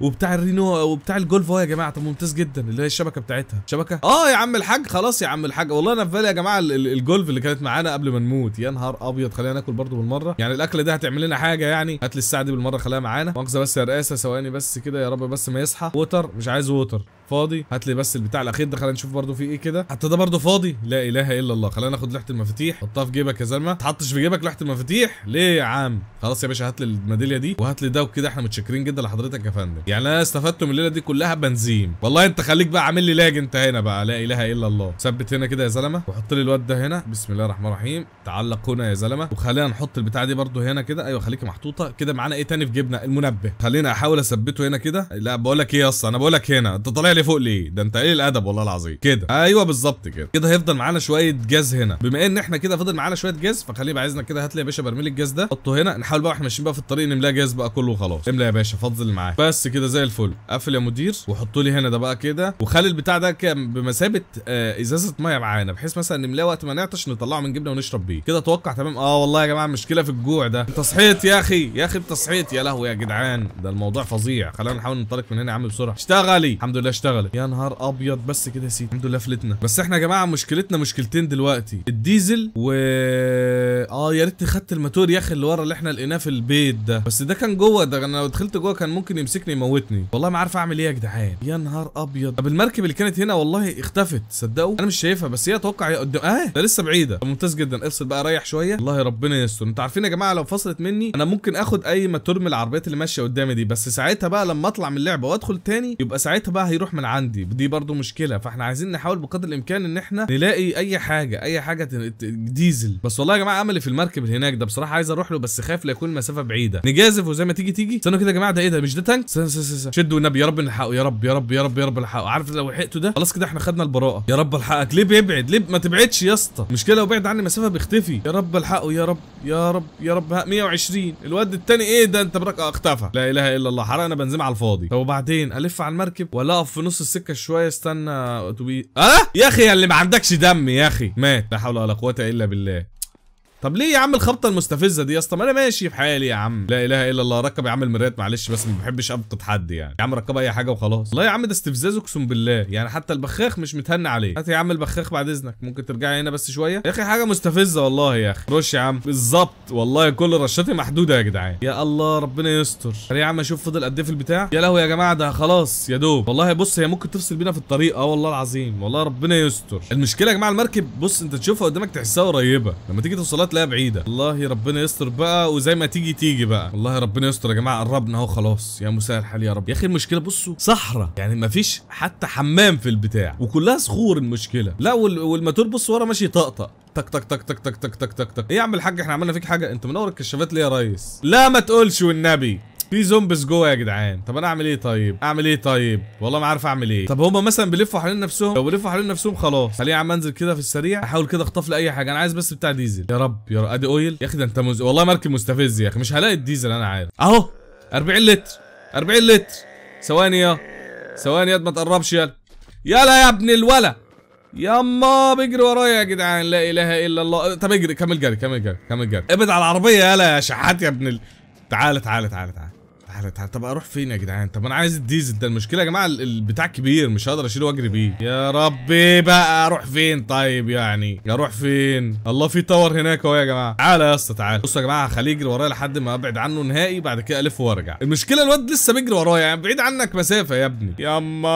وبتاع الرينو وبتاع الجولف اهو يا جماعه طب ممتاز جدا اللي هي الشبكه بتاعتها شبكه اه يا عم الحاج خلاص يا عم الحاج والله انا في بالي يا جماعه الجولف اللي كانت معانا قبل ما نموت يا نهار نهار ابيض خلينا ناكل برضو بالمره يعني الاكله دي هتعمل لنا حاجه يعني هات لي الساعه دي بالمره خليها معانا مؤاخذه بس يا رئاسه ثواني بس كده يا رب بس ما يصحى ووتر مش عايز ووتر فاضي هات لي بس البتاع الاخير ده خلينا نشوف برده في ايه كده حتى ده برده فاضي لا اله الا الله خلينا ناخد لوحه المفاتيح حطها في جيبك يا زلمه ما تحطش في جيبك لوحه المفاتيح ليه يا عم خلاص يا باشا هات لي الميداليه دي وهات لي ده وكده احنا متشكرين جدا لحضرتك يا فندم يعني انا استفدت من الليله دي كلها بنزين والله انت خليك بقى عامل لي لاج انت هنا بقى لا اله الا الله ثبت هنا كده يا زلمه وحط لي الواد ده هنا بسم الله الرحمن الرحيم تعلق هنا يا زلمه وخلينا نحط البتاعه دي برده هنا كده ايوه خليك محطوطه كده معانا ايه تاني في جيبنا المنبه خلينا احاول اثبته هنا كده لا بقول لك ايه يا اسطى انا بقول لك هنا انت طالع عالي فوق ليه ده انت قليل الادب والله العظيم كده ايوه بالظبط كده كده هيفضل معانا شويه جاز هنا بما ان احنا كده فضل معانا شويه جاز فخليه بقى عايزنا كده هات لي يا باشا برميل الجاز ده حطه هنا نحاول بقى واحنا ماشيين بقى في الطريق نملاه جاز بقى كله وخلاص املى يا باشا فضل اللي معاك بس كده زي الفل قفل يا مدير وحطه لي هنا ده بقى كده وخلي البتاع ده بمثابه آه ازازه ميه معانا بحيث مثلا نملاه وقت ما نعطش نطلعه من جبنه ونشرب بيه كده اتوقع تمام اه والله يا جماعه المشكله في الجوع ده انت صحيت يا اخي يا اخي انت صحيت يا لهوي يا جدعان ده الموضوع فظيع خلينا نحاول ننطلق من هنا يا عم بسرعه اشتغلي الحمد لله اشتغل اشتغلت يا نهار ابيض بس كده يا سيدي الحمد لله فلتنا بس احنا يا جماعه مشكلتنا مشكلتين دلوقتي الديزل و اه يا ريت خدت الماتور يا اخي اللي ورا اللي احنا لقيناه في البيت ده بس ده كان جوه ده انا لو دخلت جوه كان ممكن يمسكني يموتني والله ما عارف اعمل ايه يا جدعان يا نهار ابيض طب المركب اللي كانت هنا والله اختفت تصدقوا انا مش شايفها بس هي اتوقع هي قدام اه ده لسه بعيده ممتاز جدا افصل بقى ريح شويه والله ربنا يستر انتوا عارفين يا جماعه لو فصلت مني انا ممكن اخد اي ماتور من العربيات اللي ماشيه قدامي دي بس ساعتها بقى لما اطلع من اللعبه وادخل تاني يبقى ساعتها بقى هيروح من عندي دي برضو مشكله فاحنا عايزين نحاول بقدر الامكان ان احنا نلاقي اي حاجه اي حاجه ديزل بس والله يا جماعه املي في المركب اللي هناك ده بصراحه عايز اروح له بس خايف لا يكون المسافه بعيده نجازف وزي ما تيجي تيجي استنوا كده يا جماعه ده ايه ده مش ده تانك شدوا النبي يا رب نلحقه يا رب يا رب يا رب يا رب الحقه عارف لو لحقته ده خلاص كده احنا خدنا البراءه يا رب الحقك ليه بيبعد ليه ما تبعدش يا اسطى المشكله لو بعد عني مسافه بيختفي يا رب الحقه يا رب يا رب يا رب 120 الواد التاني ايه ده انت برك اختفى لا اله الا الله حرقنا بنزين على الفاضي طب وبعدين الف على المركب ولا اقف في نص السكه شويه استنى اتوبيس اه يا اخي اللي ما عندكش دم يا اخي مات لا حول ولا قوه الا بالله طب ليه يا عم الخبطه المستفزه دي يا اسطى ما انا ماشي في حالي يا عم لا اله الا الله ركب يا عم المرايات معلش بس ما بحبش ابقط حد يعني يا عم ركب اي حاجه وخلاص والله يا عم ده استفزاز اقسم بالله يعني حتى البخاخ مش متهنى عليه هات يا عم البخاخ بعد اذنك ممكن ترجع هنا بس شويه يا اخي حاجه مستفزه والله يا اخي رش يا عم بالظبط والله كل رشاتي محدوده يا جدعان يا الله ربنا يستر يا عم اشوف فضل قد ايه في البتاع يا لهوي يا جماعه ده خلاص يا دوب والله بص هي ممكن تفصل بينا في الطريق اه والله العظيم والله ربنا يستر المشكله يا جماعه المركب بص انت تشوفها قدامك تحسها قريبه لما تيجي توصلها تلاقيها بعيده الله ربنا يستر بقى وزي ما تيجي تيجي بقى والله ربنا يستر يا جماعه قربنا اهو خلاص يا مسهل الحال يا رب يا اخي المشكله بصوا صحراء يعني مفيش حتى حمام في البتاع وكلها صخور المشكله لا والماتور بص ورا ماشي طقطق تك تك تك تك تك تك تك تك ايه يا عم الحاج احنا عملنا فيك حاجه انت منور الكشافات ليه يا ريس لا ما تقولش والنبي في زومبيز جوه يا جدعان طب انا اعمل ايه طيب اعمل ايه طيب والله ما عارف اعمل ايه طب هما مثلا بيلفوا حوالين نفسهم لو بيلفوا حوالين نفسهم خلاص خليني يا عم انزل كده في السريع احاول كده اخطف لي اي حاجه انا عايز بس بتاع ديزل يا رب يا رب ادي اويل يا اخي ده انت مز... والله مركب مستفز يا اخي مش هلاقي الديزل انا عارف اهو 40 لتر 40 لتر ثواني يا ثواني يا ما تقربش يلا يلا يا ابن الولا يما بيجري ورايا يا جدعان لا اله الا الله طب اجري كمل جري كمل جري كمل جري ابعد على العربيه يلا يا شحات يا ابن ال... تعال تعال تعال تعال تعالى تعالى طب اروح فين يا جدعان طب انا عايز الديزل ده المشكله يا جماعه البتاع كبير مش هقدر اشيله واجري بيه يا ربي بقى اروح فين طيب يعني اروح فين الله في تاور هناك اهو يا جماعه تعالى يا اسطى تعالى بصوا يا جماعه هخليه يجري ورايا لحد ما ابعد عنه نهائي بعد كده الف وارجع المشكله الواد لسه بيجري ورايا يعني بعيد عنك مسافه يا ابني ياما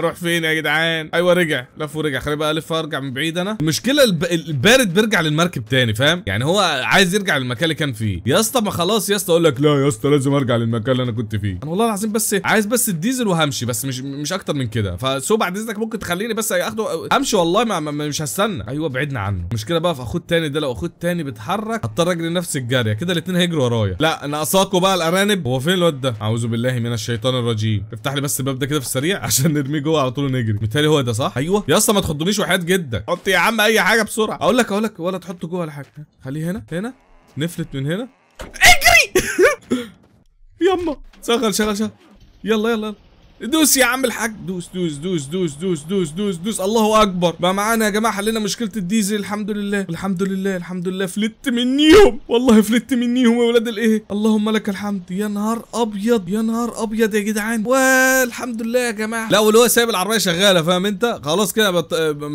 اروح فين يا جدعان ايوه رجع لف ورجع خليه بقى الف ارجع من بعيد انا المشكله الب... البارد بيرجع للمركب تاني فاهم يعني هو عايز يرجع للمكان اللي كان فيه يا اسطى ما خلاص يا اسطى اقول لك لا يا اسطى لازم ارجع المكان اللي انا كنت فيه انا والله العظيم بس عايز بس الديزل وهمشي بس مش مش اكتر من كده فسو بعد اذنك ممكن تخليني بس اخده امشي والله ما مش هستنى ايوه بعدنا عنه المشكله بقى في اخوه التاني ده لو اخوه التاني بيتحرك هضطر اجري نفس الجاريه كده الاثنين هيجروا ورايا لا انا اقصاكوا بقى الارانب هو فين الواد ده اعوذ بالله من الشيطان الرجيم افتح لي بس الباب ده كده في السريع عشان نرميه جوه على طول نجري متهيألي هو ده صح ايوه يا اسطى ما تخضنيش وحيات جدا حط يا عم اي حاجه بسرعه اقول لك اقول لك ولا تحطه جوه ولا حاجه خليه هنا هنا نفلت من هنا اجري يما شغل شغل شغل يلا يلا, يلا. دوس يا عم الحاج دوس دوس دوس دوس دوس دوس دوس دوس الله اكبر بقى معانا يا جماعه حلينا مشكله الديزل الحمد لله الحمد لله الحمد لله فلت منيهم والله فلت منيهم يا ولاد الايه اللهم لك الحمد يا نهار ابيض يا نهار ابيض يا جدعان والحمد لله يا جماعه لا واللي هو سايب العربيه شغاله فاهم انت خلاص كده بط...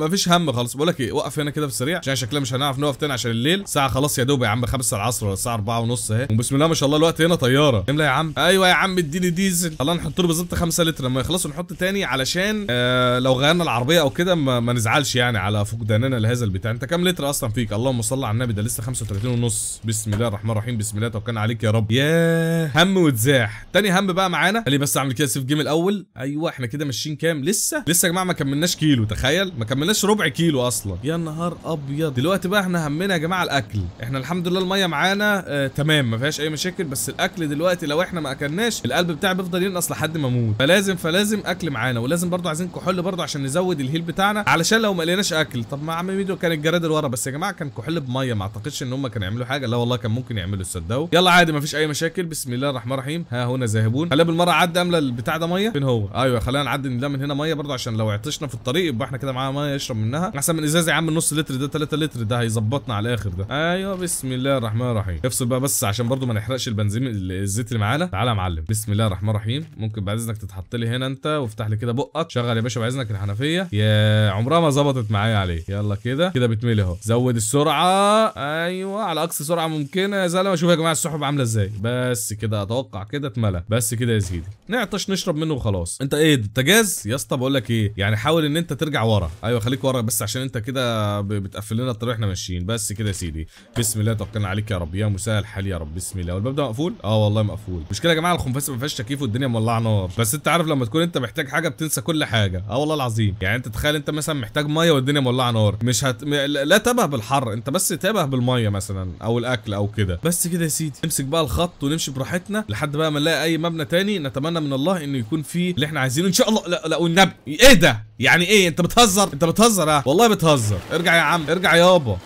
فيش هم خلاص بقول لك ايه وقف هنا كده في السريع عشان شكلها مش هنعرف نقف تاني عشان الليل الساعه خلاص يا دوب يا عم 5 العصر ولا الساعه 4 ونص اهي وبسم الله ما شاء الله الوقت هنا طياره املا يا عم ايوه يا عم اديني ديزل الله نحط له بالظبط 5 التالت لما يخلصوا نحط تاني علشان آه لو غيرنا العربيه او كده ما, ما نزعلش يعني على فقداننا لهذا البتاع انت كام لتر اصلا فيك اللهم صل على النبي ده لسه 35 ونص بسم الله الرحمن الرحيم بسم الله توكلنا عليك يا رب يا هم وتزاح تاني هم بقى معانا قال لي بس اعمل كده سيف جيم الاول ايوه احنا كده ماشيين كام لسه لسه يا جماعه ما كملناش كيلو تخيل ما كملناش ربع كيلو اصلا يا نهار ابيض دلوقتي بقى احنا همنا يا جماعه الاكل احنا الحمد لله الميه معانا آه تمام ما فيهاش اي مشاكل بس الاكل دلوقتي لو احنا ما اكلناش القلب بتاعي بيفضل ينقص لحد ما اموت فلازم فلازم اكل معانا ولازم برضو عايزين كحول برضو عشان نزود الهيل بتاعنا علشان لو ما لقيناش اكل طب ما عم ميدو كان اللي ورا بس يا جماعه كان كحول بميه ما اعتقدش ان هم كانوا يعملوا حاجه لا والله كان ممكن يعملوا صدقوا يلا عادي مفيش اي مشاكل بسم الله الرحمن الرحيم ها هنا ذاهبون خلينا بالمره عدى املى البتاع ده ميه فين هو ايوه خلينا نعدي ده من هنا ميه برضو عشان لو عطشنا في الطريق يبقى احنا كده معانا ميه يشرب منها احسن من ازاز يا عم النص لتر ده 3 لتر ده هيظبطنا على الاخر ده ايوه بسم الله الرحمن الرحيم افصل بقى بس عشان برضو ما نحرقش البنزين الزيت اللي معانا تعالى يا معلم بسم الله الرحمن الرحيم ممكن بعد اذنك تتحط حط لي هنا انت وافتح لي كده بقك شغل يا باشا باذنك الحنفيه يا عمرها ما ظبطت معايا عليه يلا كده كده بتملي اهو زود السرعه ايوه على اقصى سرعه ممكنه يا زلمه شوف يا جماعه السحب عامله ازاي بس كده اتوقع كده اتملى بس كده يا سيدي نعطش نشرب منه وخلاص انت ايه انت جاز يا اسطى بقول لك ايه يعني حاول ان انت ترجع ورا ايوه خليك ورا بس عشان انت كده بتقفل لنا الطريق احنا ماشيين بس كده يا سيدي بسم الله توكلنا عليك يا رب يا مسهل حال يا رب بسم الله والباب ده مقفول اه والله مقفول مشكله يا جماعه الخنفسه ما فيهاش تكييف والدنيا مولعه نار بس انت عارف لما تكون انت محتاج حاجه بتنسى كل حاجه اه والله العظيم يعني انت تخيل انت مثلا محتاج ميه والدنيا مولعه نار مش هت... لا تبه بالحر انت بس تبه بالميه مثلا او الاكل او كده بس كده يا سيدي نمسك بقى الخط ونمشي براحتنا لحد بقى ما نلاقي اي مبنى تاني نتمنى من الله انه يكون فيه اللي احنا عايزينه ان شاء الله لا لا والنبي ايه ده يعني ايه انت بتهزر انت بتهزر اه والله بتهزر ارجع يا عم ارجع يابا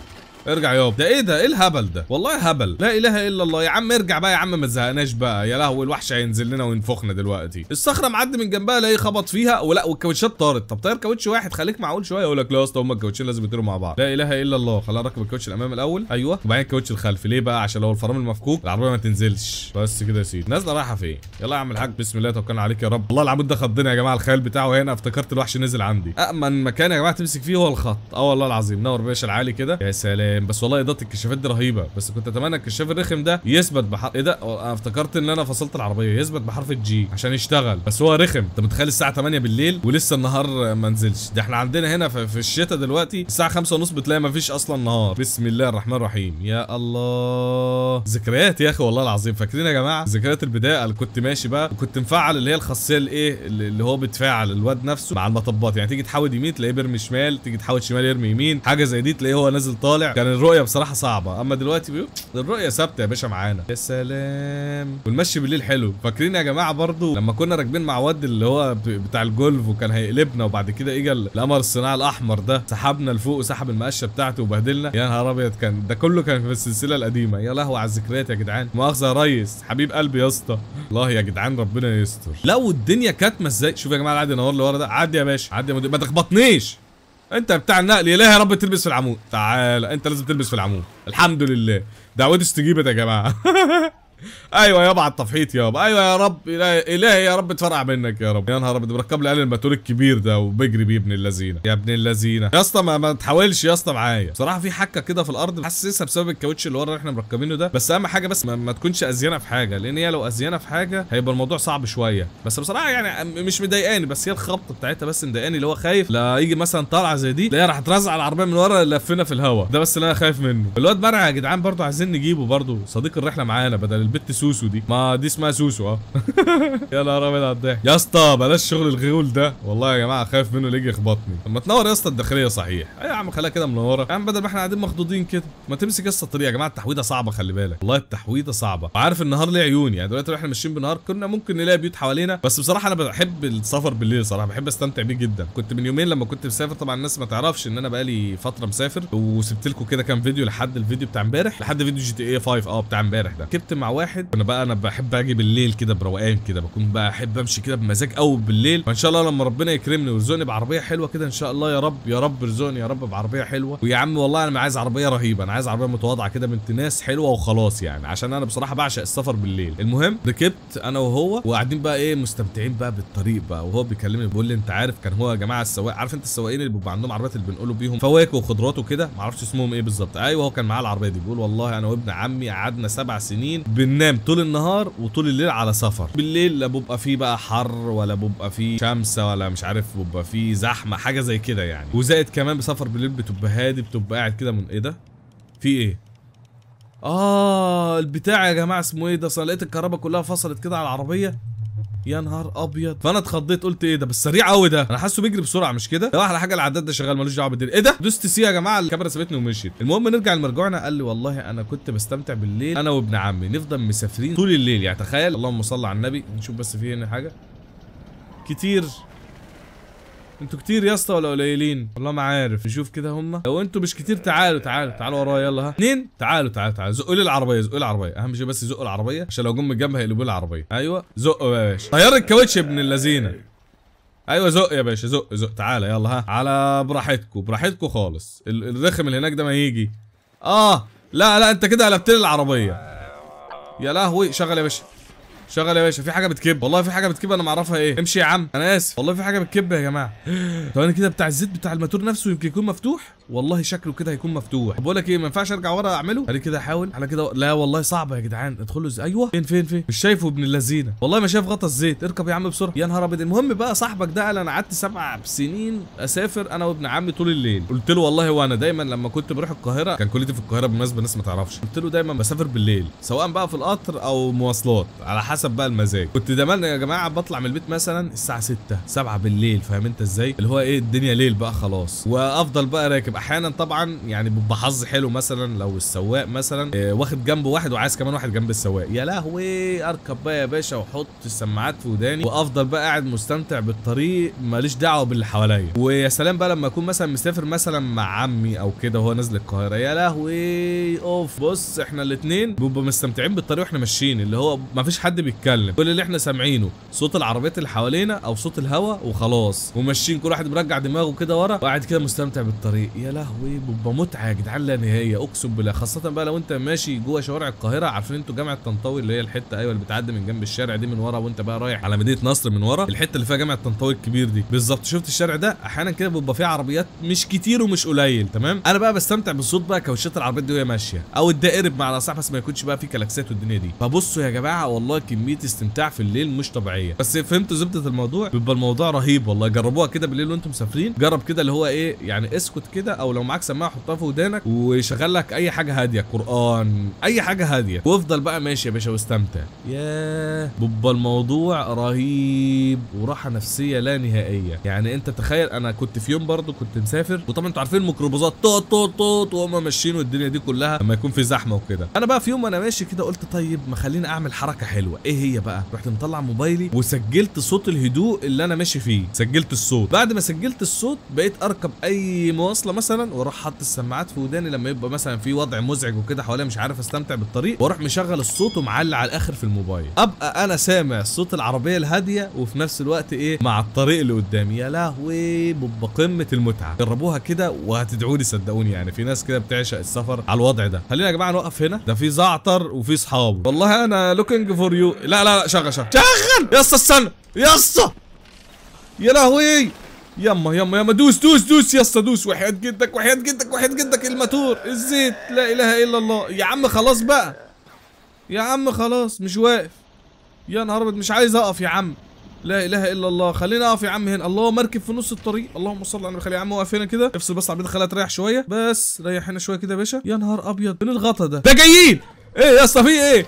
ارجع يابا ده ايه ده ايه الهبل ده والله هبل لا اله الا الله يا عم ارجع بقى يا عم ما تزهقناش بقى يا لهوي الوحش هينزل لنا وينفخنا دلوقتي الصخره معدي من جنبها الاقيه خبط فيها ولا والكاوتشات طارت طب طير كاوتش واحد خليك معقول شويه اقول لك لا يا اسطى هم الكاوتشين لازم يطيروا مع بعض لا اله الا الله خلينا نركب الكاوتش الامام الاول ايوه وبعدين الكاوتش الخلفي ليه بقى عشان لو الفرامل مفكوك العربيه ما تنزلش بس كده يا سيدي نازله رايحه فين يلا يا عم الحاج بسم الله توكلنا عليك يا رب الله العمود ده خضنا يا جماعه الخيال بتاعه هنا افتكرت الوحش نزل عندي امن مكان يا جماعه تمسك فيه هو الخط اه والله العظيم نور باشا العالي كده يا سلام بس والله اضاءه الكشافات دي رهيبه بس كنت اتمنى الكشاف الرخم ده يثبت بحرف ايه ده انا افتكرت ان انا فصلت العربيه يثبت بحرف الجي عشان يشتغل بس هو رخم انت متخيل الساعه 8 بالليل ولسه النهار ما نزلش ده احنا عندنا هنا في الشتاء دلوقتي الساعه 5 ونص بتلاقي ما فيش اصلا نهار بسم الله الرحمن الرحيم يا الله ذكريات يا اخي والله العظيم فاكرين يا جماعه ذكريات البدايه اللي كنت ماشي بقى وكنت مفعل اللي هي الخاصيه الايه اللي هو بتفاعل الواد نفسه مع المطبات يعني تيجي تحاول يمين تلاقيه بيرمي شمال تيجي تحاول شمال يرمي يمين حاجه زي دي تلاقيه هو نازل طالع يعني الرؤيه بصراحه صعبه اما دلوقتي بيو الرؤيه ثابته يا باشا معانا يا سلام والمشي بالليل حلو فاكرين يا جماعه برضو لما كنا راكبين مع واد اللي هو بتاع الجولف وكان هيقلبنا وبعد كده اجى القمر الصناعي الاحمر ده سحبنا لفوق وسحب المقشه بتاعته وبهدلنا يا نهار ابيض كان ده كله كان في السلسله القديمه يا لهوي على الذكريات يا جدعان مؤاخذه يا ريس حبيب قلبي يا اسطى الله يا جدعان ربنا يستر لو الدنيا كاتمه ازاي شوف يا جماعه العادي نور لورا ده عدي يا باشا عدي ما تخبطنيش انت بتاع النقل يا يا رب تلبس في العمود تعال انت لازم تلبس في العمود الحمد لله دعوتي استجيبت يا جماعه ايوه يابا على التفحيط يابا ايوه يا رب الهي, يا رب اتفرع منك يا رب يا نهار ابيض مركب لي عليه الماتور الكبير ده وبجري بيه ابن اللذينه يا ابن اللذينه يا اسطى ما, ما تحاولش يا اسطى معايا بصراحه في حكه كده في الارض حاسسها بسبب الكاوتش اللي ورا اللي احنا مركبينه ده بس اهم حاجه بس ما, ما تكونش ازيانه في حاجه لان هي لو ازيانه في حاجه هيبقى الموضوع صعب شويه بس بصراحه يعني مش مضايقاني بس هي الخبطه بتاعتها بس مضايقاني اللي هو خايف لا يجي مثلا طالعه زي دي لا راح ترزع العربيه من ورا لفنا في الهواء ده بس اللي انا خايف منه الواد مرعي يا جدعان برضه عايزين نجيبه برضه صديق الرحله معانا بدل البت سوسو دي ما دي اسمها سوسو اه يا نهار ابيض على الضحك يا اسطى بلاش شغل الغيول ده والله يا جماعه خايف منه اللي يجي يخبطني طب ما تنور يا اسطى الداخليه صحيح اي يا عم خليها كده منوره يا عم بدل ما احنا قاعدين مخضوضين كده ما تمسك يا اسطى الطريق يا جماعه التحويده صعبه خلي بالك والله التحويده صعبه وعارف النهار ليه عيون يعني دلوقتي احنا ماشيين بالنهار كنا ممكن نلاقي بيوت حوالينا بس بصراحه انا بحب السفر بالليل صراحه بحب استمتع بيه جدا كنت من يومين لما كنت مسافر طبعا الناس ما تعرفش ان انا بقالي فتره مسافر وسبت لكم كده كام فيديو لحد الفيديو بتاع امبارح لحد فيديو جي تي اي 5 اه بتاع امبارح ده كبت مع واحد انا بقى انا بحب اجي بالليل كده بروقان كده بكون بحب امشي كده بمزاج قوي بالليل فان شاء الله لما ربنا يكرمني ويرزقني بعربيه حلوه كده ان شاء الله يا رب يا رب ارزقني يا رب بعربيه حلوه ويا عم والله انا عايز عربيه رهيبه انا عايز عربيه متواضعه كده بنت ناس حلوه وخلاص يعني عشان انا بصراحه بعشق السفر بالليل المهم ركبت انا وهو وقاعدين بقى ايه مستمتعين بقى بالطريق بقى وهو بيكلمني بيقول لي انت عارف كان هو يا جماعه السواق عارف انت السواقين اللي بيبقى عندهم عربيات اللي بنقولوا بيهم فواكه وخضروات وكده ما اعرفش اسمهم ايه بالظبط ايوه هو كان معاه العربيه دي بيقول والله انا وابن عمي قعدنا سبع سنين بننام طول النهار وطول الليل على سفر بالليل لا ببقى فيه بقى حر ولا ببقى فيه شمس ولا مش عارف ببقى فيه زحمه حاجه زي كده يعني وزائد كمان بسفر بالليل بتبقى هادي بتبقى قاعد كده من ايه ده في ايه اه البتاع يا جماعه اسمه ايه ده لقيت الكهرباء كلها فصلت كده على العربيه يا نهار ابيض فانا اتخضيت قلت ايه ده بس سريع قوي ده انا حاسه بيجري بسرعه مش كده ده احلى حاجه العداد ده شغال ملوش دعوه بالدنيا ايه ده دوست سي يا جماعه الكاميرا سابتني ومشيت المهم نرجع لمرجوعنا قال لي والله انا كنت بستمتع بالليل انا وابن عمي نفضل مسافرين طول الليل يعني تخيل اللهم صل على النبي نشوف بس في هنا حاجه كتير انتوا كتير يا اسطى ولا قليلين والله ما عارف نشوف كده هم لو انتوا مش كتير تعالوا تعالوا تعالوا ورايا يلا ها اتنين تعالوا تعالوا تعالوا زقوا لي العربيه زقوا لي العربيه اهم شيء بس زقوا العربيه عشان لو جم جنبها هيقلبوا لي العربيه ايوه زقوا يا باشا طيار الكاوتش ابن اللذينه ايوه زق يا باشا زق زق تعالى يلا ها على براحتكم براحتكم خالص الرخم اللي هناك ده ما يجي اه لا لا انت كده قلبت لي العربيه يا لهوي شغل يا باشا شغل يا باشا في حاجه بتكب والله في حاجه بتكب انا ما اعرفها ايه امشي يا عم انا اسف والله في حاجه بتكب يا جماعه انا كده بتاع الزيت بتاع الماتور نفسه يمكن يكون مفتوح والله شكله كده هيكون مفتوح بقول لك ايه ما ينفعش ارجع ورا اعمله قال كده احاول على كده لا والله صعبه يا جدعان ادخله ازاي ايوه فين فين فين مش شايفه ابن اللذينه والله ما شايف غطا الزيت اركب يا عم بسرعه يا نهار ابيض المهم بقى صاحبك ده قال انا قعدت سبع سنين اسافر انا وابن عمي طول الليل قلت له والله وانا دايما لما كنت بروح القاهره كان كليتي في القاهره بالمناسبه الناس ما تعرفش قلت له دايما بسافر بالليل سواء بقى في القطر او مواصلات على حسب بقى المزاج كنت دايما يا جماعه بطلع من البيت مثلا الساعه 6 7 بالليل فاهم انت ازاي اللي هو ايه الدنيا ليل بقى خلاص وافضل بقى راكب احيانا طبعا يعني بيبقى حظ حلو مثلا لو السواق مثلا آه، واخد جنبه واحد وعايز كمان واحد جنب السواق يا لهوي اركب بقى يا باشا واحط السماعات في وداني وافضل بقى قاعد مستمتع بالطريق ماليش دعوه باللي حواليا ويا سلام بقى لما اكون مثلا مسافر مثلا مع عمي او كده وهو نازل القاهره يا لهوي اوف بص احنا الاثنين بنبقى مستمتعين بالطريق واحنا ماشيين اللي هو مفيش حد بيتكلم كل اللي احنا سامعينه صوت العربيات اللي حوالينا او صوت الهوا وخلاص وماشيين كل واحد مرجع دماغه كده ورا وقاعد كده مستمتع بالطريق يا لهوي ببقى متعه يا جدعان لا نهايه اقسم بالله خاصه بقى لو انت ماشي جوه شوارع القاهره عارفين انتوا جامعه طنطاوي اللي هي الحته ايوه اللي بتعدي من جنب الشارع دي من ورا وانت بقى رايح على مدينه نصر من ورا الحته اللي فيها جامعه طنطاوي الكبير دي بالظبط شفت الشارع ده احيانا كده بيبقى فيه عربيات مش كتير ومش قليل تمام انا بقى بستمتع بالصوت بقى كوشات العربيات دي وهي ماشيه او الدائري بمعنى الاصح بس ما يكونش بقى فيه كلاكسات والدنيا دي فبصوا يا جماعه والله كميه استمتاع في الليل مش طبيعيه بس فهمتوا زبده الموضوع بيبقى الموضوع رهيب والله جربوها كده بالليل وانتم مسافرين جرب كده اللي هو ايه يعني اسكت كده او لو معاك سماعه حطها في ودانك وشغل لك اي حاجه هاديه قران اي حاجه هاديه وافضل بقى ماشي يا باشا واستمتع ياه بيبقى الموضوع رهيب وراحه نفسيه لا نهائيه يعني انت تخيل انا كنت في يوم برضو كنت مسافر وطبعا انتوا عارفين الميكروباصات طوط طوط طوط وهم ماشيين والدنيا دي كلها لما يكون في زحمه وكده انا بقى في يوم وانا ماشي كده قلت طيب ما خليني اعمل حركه حلوه ايه هي بقى رحت مطلع موبايلي وسجلت صوت الهدوء اللي انا ماشي فيه سجلت الصوت بعد ما سجلت الصوت بقيت اركب اي مواصله مثلا مثلا واروح حاطط السماعات في وداني لما يبقى مثلا في وضع مزعج وكده حواليا مش عارف استمتع بالطريق واروح مشغل الصوت ومعلي على الاخر في الموبايل ابقى انا سامع صوت العربيه الهاديه وفي نفس الوقت ايه مع الطريق اللي قدامي يا لهوي بقمه المتعه جربوها كده وهتدعوا لي صدقوني يعني في ناس كده بتعشق السفر على الوضع ده خلينا يا جماعه نوقف هنا ده في زعتر وفي صحاب والله انا لوكينج فور يو لا لا لا شغل شغل شغل يا اسطى استنى يا اسطى يا لهوي يما يما يما دوس دوس دوس يا اسطى دوس وحياة جدك وحياة جدك وحياة جدك الماتور الزيت لا اله الا الله يا عم خلاص بقى يا عم خلاص مش واقف يا نهار ابيض مش عايز اقف يا عم لا اله الا الله خلينا اقف يا عم هنا الله مركب في نص الطريق اللهم صل على النبي يا عم واقف هنا كده افصل بس عبيد خليها تريح شويه بس ريح هنا شويه كده يا باشا يا نهار ابيض فين الغطا ده ده جايين ايه يا اسطى في ايه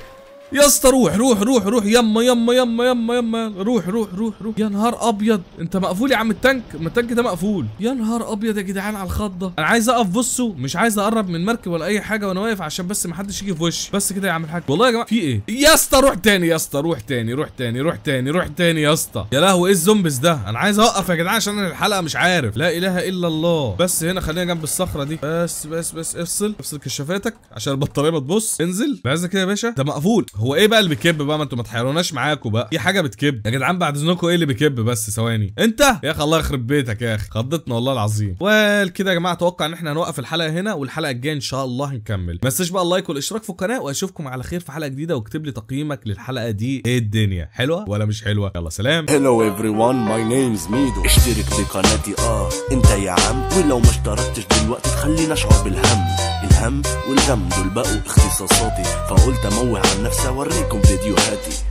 يا اسطى روح روح روح روح يما يما يما يما يما روح روح روح روح يا نهار ابيض انت مقفول يا عم التانك ما التانك ده مقفول يا نهار ابيض يا جدعان على الخط ده انا عايز اقف بصه مش عايز اقرب من مركب ولا اي حاجه وانا واقف عشان بس ما حدش يجي في وشي بس كده يا عم الحاج والله يا جماعه في ايه يا اسطى روح تاني يا اسطى روح تاني روح تاني روح تاني روح تاني يا اسطى يا لهوي ايه الزومبيز ده انا عايز اوقف يا جدعان عشان الحلقه مش عارف لا اله الا الله بس هنا خلينا جنب الصخره دي بس بس بس افصل افصل كشافاتك عشان البطاريه ما تبص انزل بعزك كده يا باشا ده مقفول هو ايه بقى اللي بيكب بقى ما انتوا ما تحيروناش معاكم بقى في حاجه بتكب يا جدعان بعد اذنكم ايه اللي بيكب بس ثواني انت يا اخي الله يخرب بيتك يا اخي خضتنا والله العظيم كده يا جماعه اتوقع ان احنا هنوقف الحلقه هنا والحلقه الجايه ان شاء الله هنكمل ما تنساش بقى اللايك والاشتراك في القناه واشوفكم على خير في حلقه جديده واكتب لي تقييمك للحلقه دي ايه الدنيا حلوه ولا مش حلوه يلا سلام هلو everyone ماي نيم از ميدو اشترك في قناتي اه انت يا عم ولو ما اشتركتش دلوقتي تخليني اشعر بالهم الهم والغم دول بقوا اختصاصاتي فقلت اموه عن نفسي سأوريكم فيديوهاتي